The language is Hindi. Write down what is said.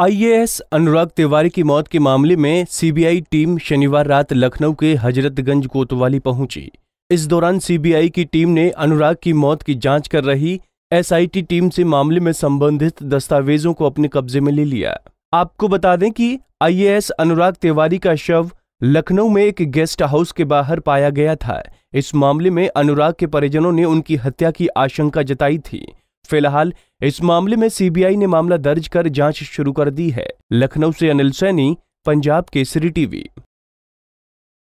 आईएएस अनुराग तिवारी की मौत के मामले में सीबीआई टीम शनिवार रात लखनऊ के हजरतगंज कोतवाली पहुंची इस दौरान सीबीआई की टीम ने अनुराग की मौत की जांच कर रही एसआईटी टीम से मामले में संबंधित दस्तावेजों को अपने कब्जे में ले लिया आपको बता दें कि आईएएस अनुराग तिवारी का शव लखनऊ में एक गेस्ट हाउस के बाहर पाया गया था इस मामले में अनुराग के परिजनों ने उनकी हत्या की आशंका जताई थी फिलहाल इस मामले में सीबीआई ने मामला दर्ज कर जांच शुरू कर दी है लखनऊ से अनिल सैनी पंजाब केसरी टीवी